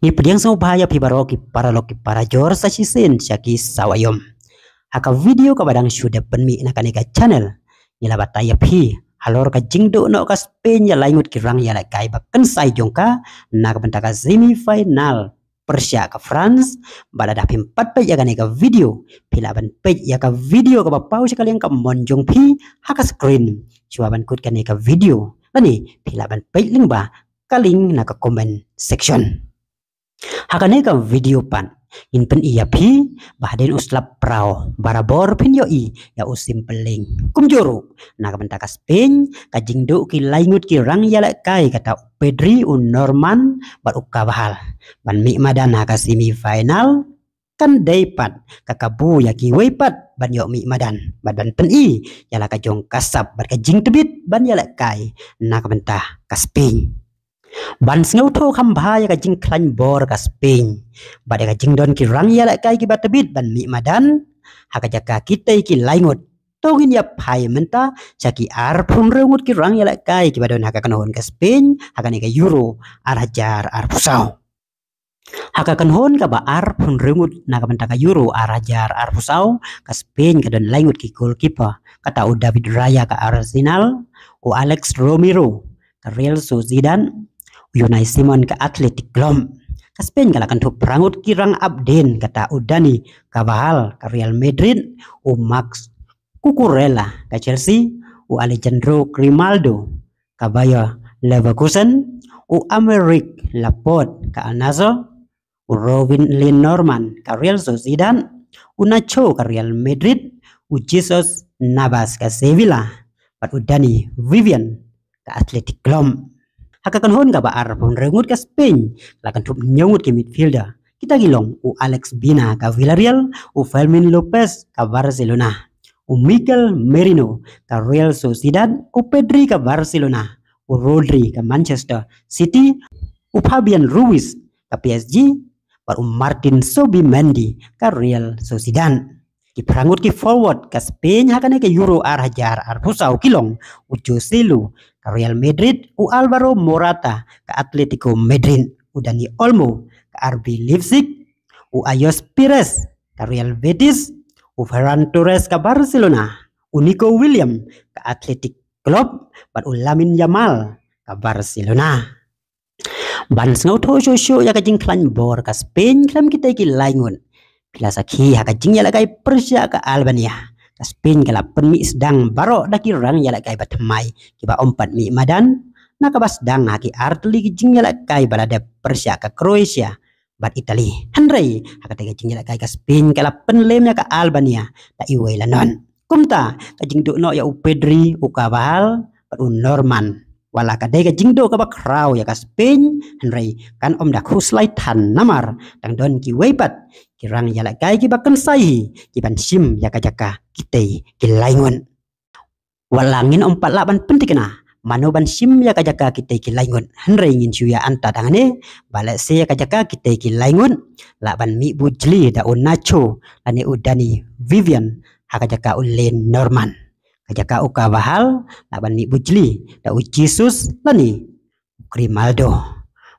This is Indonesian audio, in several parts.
lipriang bahaya pibaroki paraloki para jor sachisin syaki sawayom haka video ka badang sudah penmi na kaneka channel nila bataya phi halor ka jingdo no ka spenya langut kirang ya kai ba kensai jongka na ka bentaka semi final Persia ka France bada dapim pat pe yaga nega video pilaban pe yaga video ka bapau sekalian ka monjong pi haka screen suaban kut ka nega video lani pilaban pe ba kaling na ka comment section hakane ka video pan in pen iya pi bahden uslap prau barabor pin yo i ya usim peling kum juru na ka pentakas pin ka jingdu ki laingut ki rang yala kai kata pedri un norman bar ukka bahal ban mi madana ka semi final kan daipat kakabu ya ki weipat ban yo mi madan ban ban pen i yala ka jong kasap bar ka jing tebit ban yala kai na ka pentah kasping ban sngeu tho ya jing klan bor ka spain. ba ka jing don ki rang ya la kai ki batabit ban mi madan haka jaka kita ki laingot tongin ya pai menta caki ar pun rengut ki rang ya la kai ki badon haka kanhon ka spin haka ni ka euro ar hajar ar pusau haka kanhon ka ba ar pun rengut na ka menta ka euro ar hajar ar pusau ka spain ka don laingot ki goalkeeper kata u David Raya ka Arsenal u Alex Romero ka Real Zidane yunai simon ke atletik glom kaspen kala kan perangut prangut kirang abden kata udani Kabahal ke real madrid u max kukurela ke chelsea u alejandro grimaldo Kabaya leverkusen u Amerik laporte ke anazo u robin lin norman ke real sociedad u nacho ke real madrid u jesus navas ke sevilla pat udani vivian ke Atletik club hakakan hon gaba ar pun rengut ke Spain lakan tup nyangut ke midfielder kita gilong u Alex Bina ka Villarreal u Fermin Lopez ka Barcelona u Mikel Merino ka Real Sociedad u Pedri ka Barcelona u Rodri ka Manchester City u Fabian Ruiz ka PSG u Martin Sobi Mendy ka Real Sociedad ki prangut ki forward ka Spain hakane ke Euro ar hajar ar busau kilong ujo silu ka Real Madrid u Alvaro Morata ka Atletico Madrid u Dani Olmo ka RB Leipzig u Ayos Pires ka Real Betis u Ferran Torres ka Barcelona u Nico William ka Athletic Club bat u Lamin Yamal ka Barcelona Bansengau sngau sho ya klan bor ka Spain klam kita iki laingun lasaki haka jing yala kai persia ka albania ka spain kala penmi sedang baro daki rang yala kai batmai kiba ompat mi madan naka basdang haki artli ki jing yala kai balada persia ka croatia bat italy hanrei haka tega jing yala kai ka spain kala penlemnya ka albania da iwela non kumta ka jing do no ya upedri ukabal pat norman wala ka dega jingdo ka ba kraw ya ka pin henry kan om dak huslai tan namar tang don ki weipat kirang yala kai ki ya bakan sai ki ban sim ya ka jaka kitei ki laingon walangin om pat laban pentikna mano ban sim ya ka jaka kitei ki laingon henry ngin syu ya anta dangane bala se ya ka jaka kitei ki laingon laban mi bujli da on nacho lani udani vivian jaka ulen norman Ajaka uka bahal laban ni bujli da ujisus lani krimaldo.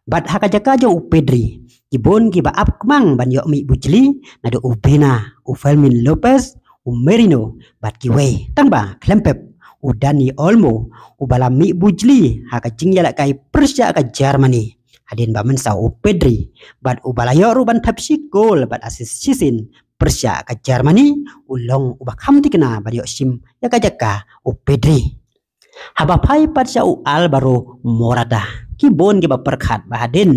Bat hakajaka jo upedri. Kibon giba Ab kemang ban yok mi bujli na do ubena ufelmin lopez umerino bat kiwe tangba klempep Dani olmo mi bujli hakajing yala kai persia ka Germany hadin bamen sa upedri bat ubalayo ruban tapsi gol bat asis sisin Persia ke Jermani ulong kamti kena bario sim ya kajaka u pedri. Haba pai Persia u al baru morada. Kibon kiba bahadin bahaden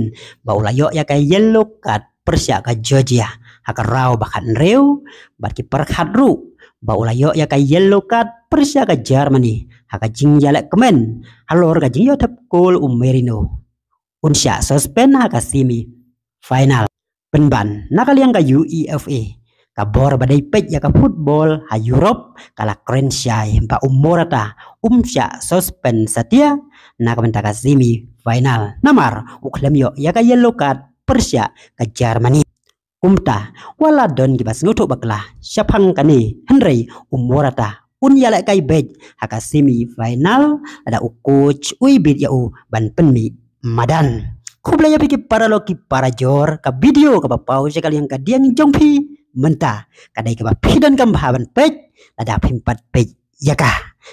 baulayo ya ka yellow card Persia ka Georgia. rau bakan reu barki perkat ru baulayo ya ka yellow card Persia ka Jermani. Haka jing jale kemen halor ka jing yo tap kol umerino. Unsya suspend haka semi final. Penban nakal yang ke UEFA kabor badai pet ya ka football ha Europe kala Croatia ya, pa umorata Umsha suspend satia na ka kasimi final namar yo ya ka yellow card Persia ka Germany umta wala don bas ngutu bakla syapang kani Henry umorata un yala kai bej ka semi final ada ukuch Uibid ya u ban penmi madan Kubla ya piki para loki para jor ka video ka papau sekali yang ka diang jongpi menta kadai kaba pidon kam bahaban pej lada pimpat pej yaka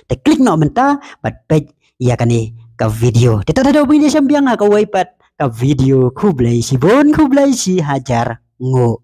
te klik no menta ya pej yakani ka video te tata do bini sambiang ha ka waipat ka video kublai si bon kublai si hajar ngo